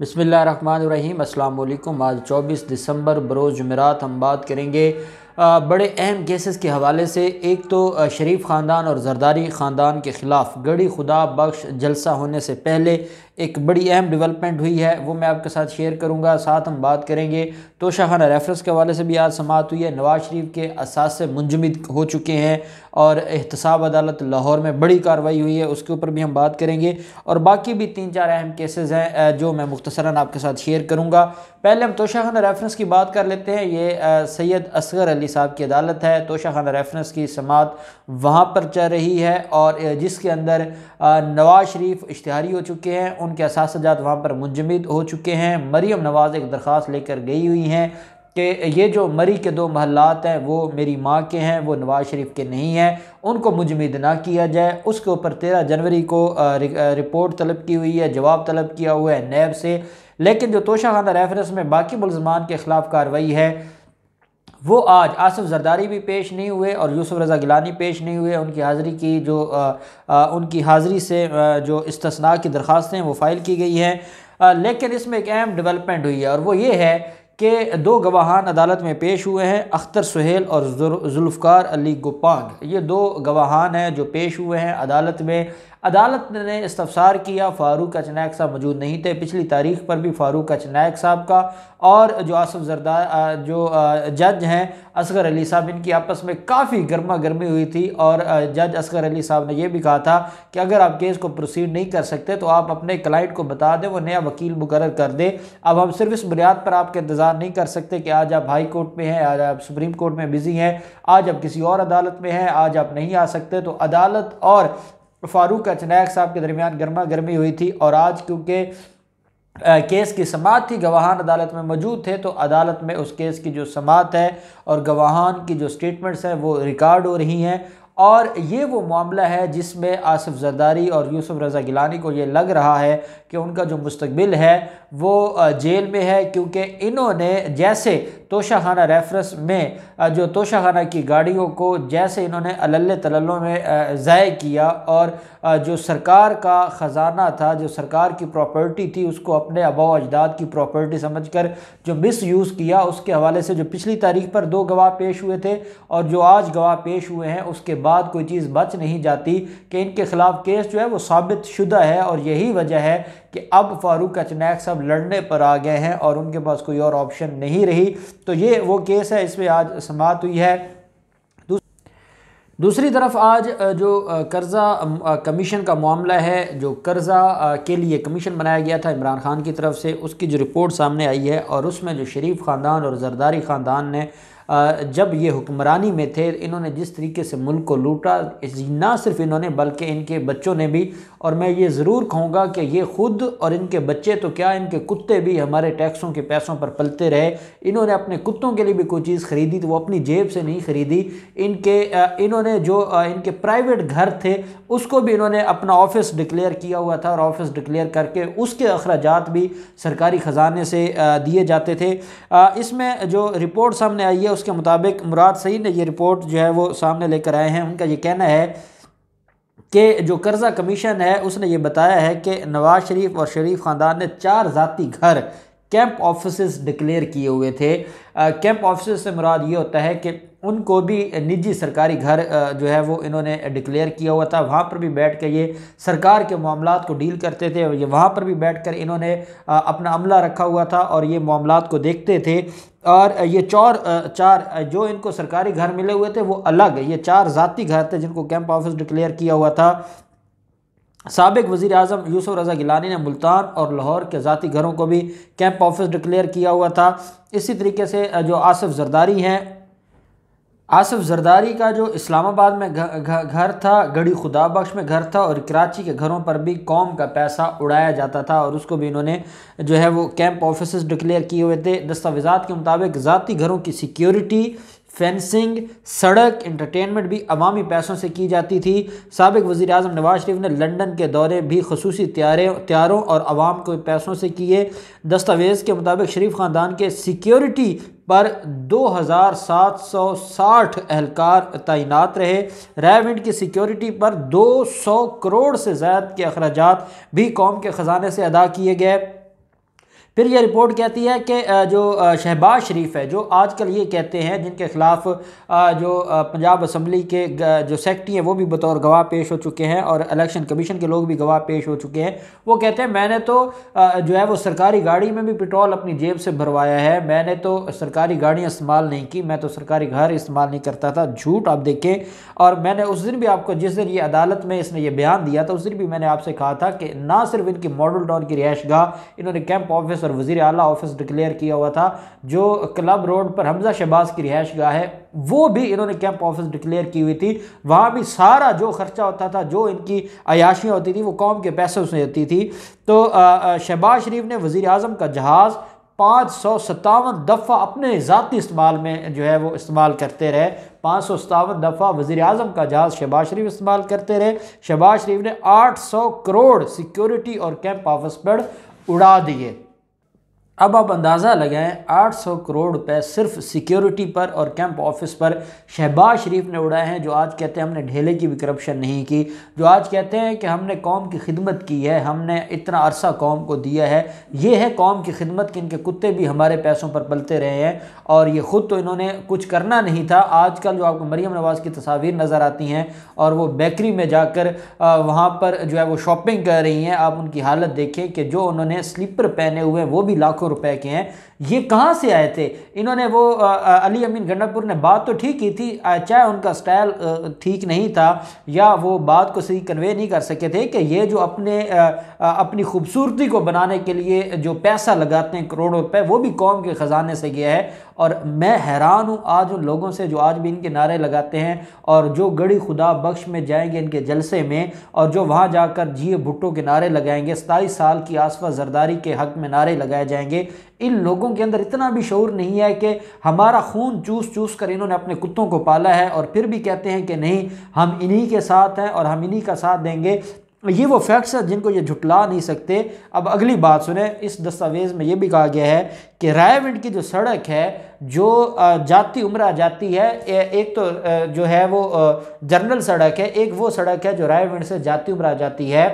बसमीम अल्लाम आज 24 दिसंबर बरोज़ जुमेरात हम बात करेंगे बड़े अहम केसेस के हवाले से एक तो शरीफ ख़ानदान और जरदारी ख़ानदान के ख़िलाफ़ गड़ी खुदा बख्श जलसा होने से पहले एक बड़ी अहम डेवलपमेंट हुई है वो मैं आपके साथ शेयर करूँगा साथ हम बात करेंगे तो शाहाना रेफरेंस के हवाले से भी आज समात हुई है नवाज शरीफ के असास से मुंजमद हो चुके हैं और एहतसाब अदालत लाहौर में बड़ी कार्रवाई हुई है उसके ऊपर भी हम बात करेंगे और बाकी भी तीन चार अहम केसेज हैं जो मैं मुख्तसरा आपके साथ शेयर करूँगा पहले हम तोशा खाना रेफरेंस की बात कर लेते हैं ये सैयद असगर अली साहब की अदालत है तोशाखाना रेफरेंस की समात वहाँ पर चल रही है और जिसके अंदर नवाज शरीफ इश्तहारी हो चुके हैं उनके असासजात वहाँ पर मुंजमद हो चुके हैं मरीम नवाज़ एक दरख्वास लेकर गई हुई हैं कि ये जो मरी के दो महलात हैं वो मेरी माँ के हैं वो नवाज़ शरीफ के नहीं हैं उनको मुजमद ना किया जाए उसके ऊपर तेरह जनवरी को रिपोर्ट तलब की हुई है जवाब तलब किया हुआ है नैब से लेकिन जो तोशा खाना रेफरेंस में बाकी मुलजमान के ख़िलाफ़ कार्रवाई है वो आज आसफ़ जरदारी भी पेश नहीं हुए और यूसुफ रज़ा गिलानी पेश नहीं हुए उनकी हाज़िरी की जो आ, आ, उनकी हाज़िरी से आ, जो इसतना की दरख्वास्तें वो फ़ाइल की गई हैं लेकिन इसमें एक अहम डेवलपमेंट हुई है और वो ये है के दो गवाहान अदालत में पेश हुए हैं अख्तर सुहेल और जुल्फ़ार अली गुपांग ये दो गवाहान हैं जो पेश हुए हैं अदालत में अदालत ने इस्तफसार किया फ़ारूक अचनायक साहब मौजूद नहीं थे पिछली तारीख पर भी फ़ारूक अचनायक साहब का और जो आसफ़ जरदार जो जज हैं असगर अली साहब इनकी आपस में काफ़ी गर्मा गर्मी हुई थी और जज असगर अली साहब ने यह भी कहा था कि अगर आप केस को प्रोसीड नहीं कर सकते तो आप अपने क्लाइंट को बता दें वो नया वकील मुकर कर दें अब हम सिर्फ इस बुनियाद पर आपका इंतज़ार नहीं कर सकते कि आज आप हाई कोर्ट में हैं आज आप सुप्रीम कोर्ट में बिज़ी हैं आज आप किसी और अदालत में हैं आज आप नहीं आ सकते तो अदालत और फारूक अचनायक साहब के दरमियान गर्मा गर्मी हुई थी और आज क्योंकि केस की समात थी गवाहान अदालत में मौजूद थे तो अदालत में उस केस की जो समात है और गवाहान की जो स्टेटमेंट्स हैं वो रिकॉर्ड हो रही हैं और ये वो मामला है जिसमें आसफ़ जरदारी और यूसुफ रज़ा गिलानी को ये लग रहा है कि उनका जो मुस्तबिल है वो जेल में है क्योंकि इन्होंने जैसे तोशाखाना रेफरेंस में जो तोशाखाना की गाड़ियों को जैसे इन्होंने अल्ल तल्लों में ज़ाय किया और जो सरकार का ख़जाना था जो सरकार की प्रॉपर्टी थी उसको अपने अबाव अजदाद की प्रॉपर्टी समझ कर जो मिस यूज़ किया उसके हवाले से जो पिछली तारीख पर दो गवाह पेश हुए थे और जो आज गवाह पेश हुए हैं उसके बाद बाद कोई चीज़ बच नहीं जाती कि इनके खिलाफ केस जो है वो साबित शुदा है और यही वजह है कि अब फारूक अचनैक सब लड़ने पर आ गए हैं और उनके पास कोई और ऑप्शन नहीं रही तो ये वो केस है इसमें आज समाप्त हुई है दूसरी तरफ आज जो कर्ज़ा कमीशन का मामला है जो कर्ज़ा के लिए कमीशन बनाया गया था इमरान खान की तरफ से उसकी जो रिपोर्ट सामने आई है और उसमें जो शरीफ ख़ानदान और जरदारी ख़ानदान ने जब ये हुक्मरानी में थे इन्होंने जिस तरीके से मुल्क को लूटा ना सिर्फ इन्होंने बल्कि इनके बच्चों ने भी और मैं ये ज़रूर कहूँगा कि ये ख़ुद और इनके बच्चे तो क्या इनके कुत्ते भी हमारे टैक्सों के पैसों पर पलते रहे इन्होंने अपने कुत्तों के लिए भी कोई चीज़ ख़रीदी तो वो अपनी जेब से नहीं ख़रीदी इनके इन्होंने जो इनके प्राइवेट घर थे उसको भी इन्होंने अपना ऑफिस डिक्लेयर किया हुआ था और ऑफिस डिक्लेयर करके उसके अखराज भी सरकारी ख़जाने से दिए जाते थे इसमें जो रिपोर्ट सामने आई है उसके मुताबिक मुराद सईद ने यह रिपोर्ट जो है वो सामने लेकर आए हैं उनका ये कहना है कि जो कर्ज़ा कमीशन है उसने ये बताया है कि नवाज़ शरीफ और शरीफ ख़ानदान ने चार ज़ाती घर कैंप ऑफिस डिक्लेयर किए हुए थे कैंप ऑफिस से मुराद ये होता है कि उनको भी निजी सरकारी घर जो है वो इन्होंने डिक्लेयर किया हुआ था वहाँ पर भी बैठ कर ये सरकार के मामला को डील करते थे ये वहाँ पर भी बैठ कर इन्होंने अपना अमला रखा हुआ था और ये मामला को देखते थे और ये चार चार जो इनको सरकारी घर मिले हुए थे वो अलग ये चार ज़ाती घर थे जिनको कैंप ऑफिस डिक्लेयर किया हुआ था सबक वज़ी अजम यूसुफ रज़ा गिलानी ने मुल्तान और लाहौर के ज़ाती घरों को भी कैंप ऑफिस डिक्लेयर किया हुआ था इसी तरीके से जो आसफ़ जरदारी हैं आसफ़ जरदारी का जो इस्लामाबाद में घर था गढ़ी खुदाबख्श में घर था और कराची के घरों पर भी कौम का पैसा उड़ाया जाता था और उसको भी इन्होंने जो है वो कैंप ऑफिस डिक्लेयर किए हुए थे दस्तावेज़ात के मुताबिक ज़ाती घरों की सिक्योरिटी फेंसिंग सड़क इंटरटेनमेंट भी अवामी पैसों से की जाती थी सबक वज़ी अजम नवाज शरीफ ने लंडन के दौरे भी खसूसी त्यारे त्यारों और आवाम को पैसों से किए दस्तावेज़ के मुताबिक शरीफ ख़ानदान के सिक्योरिटी पर 2,760 अहलकार तैनात रहे रेविड की सिक्योरिटी पर दो सौ करोड़ से ज्यादा के अखराज भी कौम के ख़जाने से अदा किए गए फिर यह रिपोर्ट कहती है कि जो शहबाज शरीफ है जो आजकल ये कहते हैं जिनके ख़िलाफ़ जो पंजाब असम्बली के जो सेक्टी हैं वो भी बतौर गवाह पेश हो चुके हैं और इलेक्शन कमीशन के लोग भी गवाह पेश हो चुके हैं वो कहते हैं मैंने तो जो है वो सरकारी गाड़ी में भी पेट्रोल अपनी जेब से भरवाया है मैंने तो सरकारी गाड़ियाँ इस्तेमाल नहीं की मैं तो सरकारी घर इस्तेमाल नहीं करता था झूठ आप देखें और मैंने उस दिन भी आपको जिस दिन ये अदालत में इसने ये बयान दिया था उस दिन भी मैंने आपसे कहा था कि ना सिर्फ इनकी मॉडल टाउन की रिहाइश इन्होंने कैंप ऑफिस और वजीर अली ऑफिस डिक्लेयर किया हुआ था जो क्लब रोड पर हमजा शहबाज की रिहाइश गाह है वो भी इन्होंने कैंप ऑफिस डिक्लेयर की हुई थी वहाँ भी सारा जो ख़र्चा होता था जो इनकी अयाशियाँ होती थी वो कौम के पैसों से होती थी तो शहबाज शरीफ ने वज़ी अजम का जहाज़ पाँच सौ सतावन दफ़ा अपने ज़ाती इस्तेमाल में जो है वो इस्तेमाल करते रहे पाँच सौ सतावन दफ़ा वज़ी अजम का जहाज़ शहबाज शरीफ इस्तेमाल करते रहे शहबाज शरीफ ने आठ सौ करोड़ सिक्योरिटी और कैंप ऑफिस पर उड़ा दिए अब आप अंदाज़ा लगाएं 800 करोड़ रुपए सिर्फ सिक्योरिटी पर और कैंप ऑफिस पर शहबाज शरीफ ने उड़ाए हैं जो आज कहते हैं हमने ढेले की भी करप्शन नहीं की जो आज कहते हैं कि हमने कौम की खिदमत की है हमने इतना अरसा कौम को दिया है ये है कौम की खिदमत कि इनके कुत्ते भी हमारे पैसों पर पलते रहे हैं और ये ख़ुद तो इन्होंने कुछ करना नहीं था आजकल जो आपको मरीम नवाज़ की तस्वीर नज़र आती हैं और वो बेकरी में जाकर वहाँ पर जो है वो शॉपिंग कर रही हैं आप उनकी हालत देखें कि जो उन्होंने स्लीपर पहने हुए हैं वो भी लाखों लाखों रुपए के हैं ये कहाँ से आए थे इन्होंने वो आ, अली अमीन गंडापुर ने बात तो ठीक की थी चाहे उनका स्टाइल ठीक नहीं था या वो बात को सही कन्वे नहीं कर सके थे कि ये जो अपने अपनी खूबसूरती को बनाने के लिए जो पैसा लगाते हैं करोड़ों रुपए वो भी कौम के ख़जाने से गया है और मैं हैरान हूँ आज उन लोगों से जो आज भी इनके नारे लगाते हैं और जो गड़ी खुदा बख्श में जाएंगे इनके जलसे में और जो वहाँ जाकर जिए भुट्टो के नारे लगाएंगे सताईस साल की आसफा जरदारी के हक में नारे लगाए जाएंगे कि इन लोगों के अंदर इतना भी शौर नहीं है कि हमारा खून चूस चूस कर इन्होंने अपने कुत्तों को पाला है और फिर भी कहते हैं कि नहीं हम इन्हीं के साथ हैं और हम इन्हीं का साथ देंगे ये वो फैक्ट्स हैं जिनको ये झुटला नहीं सकते अब अगली बात सुने इस दस्तावेज़ में ये भी कहा गया है कि रायविंड की जो सड़क है जो जाती उम्र जाती है एक तो जो है वो जनरल सड़क है एक वो सड़क है जो रायविंड से जाती उम्र जाती है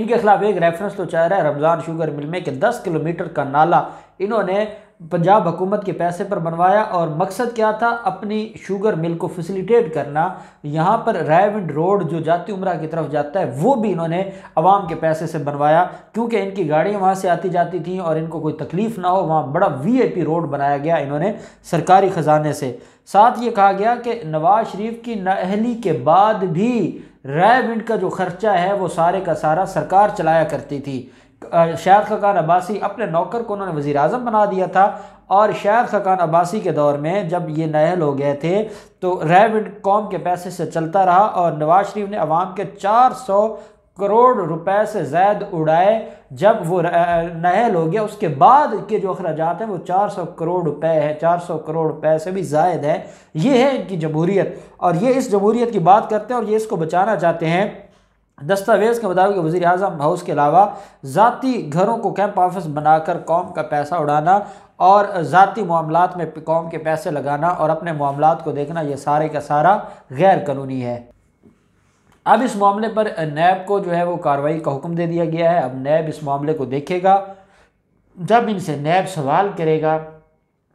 इनके खिलाफ एक रेफरेंस तो चाह रहा है रमज़ान शुगर मिल में कि 10 किलोमीटर का नाला इन्होंने पंजाब हुकूमत के पैसे पर बनवाया और मकसद क्या था अपनी शुगर मिल को फैसिलिटेट करना यहाँ पर रैविंड रोड जो जाती उम्र की तरफ जाता है वो भी इन्होंने आवाम के पैसे से बनवाया क्योंकि इनकी गाड़ियाँ वहाँ से आती जाती थी और इनको कोई तकलीफ़ ना हो वहाँ बड़ा वी रोड बनाया गया इन्होंने सरकारी ख़जाने से साथ ये कहा गया कि नवाज शरीफ की नाहली के बाद भी रैविंड का जो खर्चा है वो सारे का सारा सरकार चलाया करती थी शायद खकान अब्बासी अपने नौकर को उन्होंने वज़ी अजम बना दिया था और शायद खकान अब्बासी के दौर में जब ये नहल हो गए थे तो रैविड कौम के पैसे से चलता रहा और नवाज शरीफ ने अवाम के चार सौ करोड़ रुपए से ज़ायद उड़ाए जब वो नहल हो गया उसके बाद के जो अखराज हैं वो चार सौ करोड़ रुपए हैं चार सौ करोड़ रुपए से भी जायद है ये है इनकी जमहूरीत और ये इस जमहूरीत की बात करते हैं और ये इसको बचाना चाहते हैं दस्तावेज़ के मुताबिक वज़ी अजम हाउस के अलावा ज़ाती घरों को कैंप ऑफिस बनाकर कौम का पैसा उड़ाना और ज़ाती मामलों में कौम के पैसे लगाना और अपने मामलों को देखना ये सारे का सारा गैर कानूनी है अब इस मामले पर नैब को जो है वो कार्रवाई का हुक्म दे दिया गया है अब नैब इस मामले को देखेगा जब इनसे नैब सवाल करेगा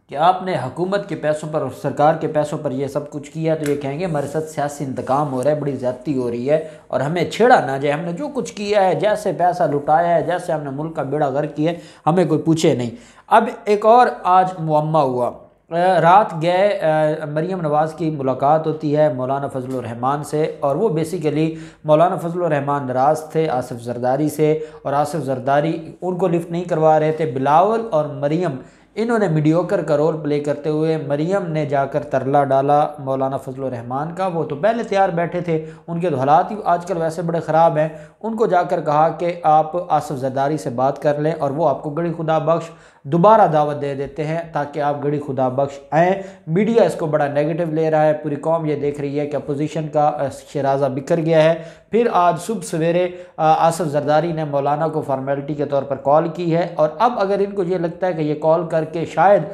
कि आपने हुकूमत के पैसों पर और सरकार के पैसों पर यह सब कुछ किया तो ये कहेंगे हमारे साथ सियासी इंतकाम हो रहा है बड़ी ज़्यादती हो रही है और हमें छेड़ा ना जाए हमने जो कुछ किया है जैसे पैसा लुटाया है जैसे हमने मुल्क का बेड़ा गर्क किया है हमें कोई पूछे नहीं अब एक और आज मुआमा हुआ रात गए मरीम नवाज़ की मुलाकात होती है मौलाना फजल रहमान से और वो बेसिकली मौलाना फजल रहमान नाराज़ थे आसफ़ जरदारी से और आसफ़ जरदारी उनको लिफ्ट नहीं करवा रहे थे बिलावल और मरीम इन्होंने मीडियोकर का रोल प्ले करते हुए मरियम ने जाकर तरला डाला मौलाना फजल रहमान का वो तो पहले तैयार बैठे थे उनके तो हालात ही आजकल वैसे बड़े ख़राब हैं उनको जाकर कहा कि आप आसफ़ जरदारी से बात कर लें और वो आपको गड़ी खुदा बख्श दोबारा दावत दे देते हैं ताकि आप गड़ी खुदा बख्श आएँ मीडिया इसको बड़ा नेगेटिव ले रहा है पूरी कौम ये देख रही है कि अपोजिशन का शराजा बिखर गया है फिर आज सुबह सवेरे आसफ़ जरदारी ने मौलाना को फॉर्मेलिटी के तौर पर कॉल की है और अब अगर इनको ये लगता है कि ये कॉल कर करके शायद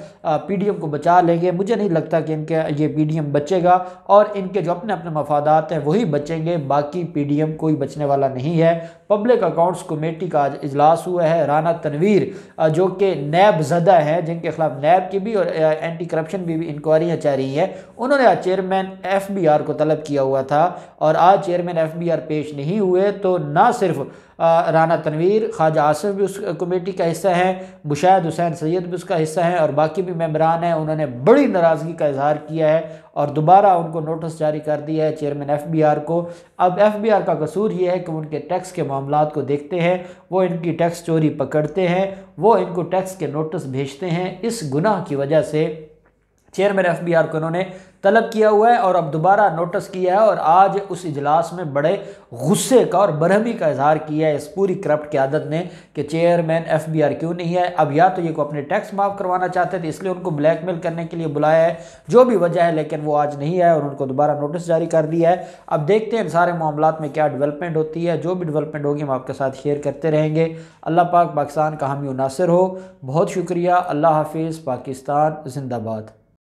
पीडीएम को बचा लेंगे मुझे नहीं लगता कि इनके ये पीडीएम बचेगा और इनके जो अपने अपने मफादात हैं वही बचेंगे बाकी पीडीएम कोई बचने वाला नहीं है पब्लिक अकाउंट्स कमेटी का आज इजलास हुआ है राना तनवीर जो कि नैब जदा है जिनके खिलाफ नैब की भी और एंटी करप्शन भी, भी इंक्वायरियाँ चाह रही हैं उन्होंने आज चेयरमैन एफ को तलब किया हुआ था और आज चेयरमैन एफ पेश नहीं हुए तो ना सिर्फ राना तनवीर ख्वाजा आसफ़ भी उस कमेटी का हिस्सा हैं बुशाद हुसैन सैद भी उसका हिस्सा हैं और बाकी भी मेम्बरान हैं उन्होंने बड़ी नाराज़गी का इजहार किया है और दोबारा उनको नोटिस जारी कर दिया है चेयरमैन एफ बी आर को अब एफ बी आर का कसूर यह है कि उनके टैक्स के मामला को देखते हैं वो इनकी टैक्स चोरी पकड़ते हैं वो इनको टैक्स के नोटिस भेजते हैं इस गुनाह की वजह से चेयरमैन एफ बी आर को इन्होंने तलब किया हुआ है और अब दोबारा नोटिस किया है और आज उस इजलास में बड़े गुस्से का और बरहमी का इजहार किया है इस पूरी करप्ट क्यादत ने कि चेयरमैन एफ बी आर क्यों नहीं है अब या तो ये को अपने टैक्स माफ़ करवाना चाहते थे इसलिए उनको ब्लैकमेल करने के लिए बुलाया है जो भी वजह है लेकिन वो आज नहीं आया और उनको दोबारा नोटिस जारी कर दिया है अब देखते हैं इन सारे मामला में क्या डिवेलपमेंट होती है जो भी डिवेलपमेंट होगी हम आपके साथ शेयर करते रहेंगे अल्लाह पाक पाकिस्तान का हामी नासिर हो बहुत शुक्रिया अल्लाह हाफिज़ पाकिस्तान जिंदाबाद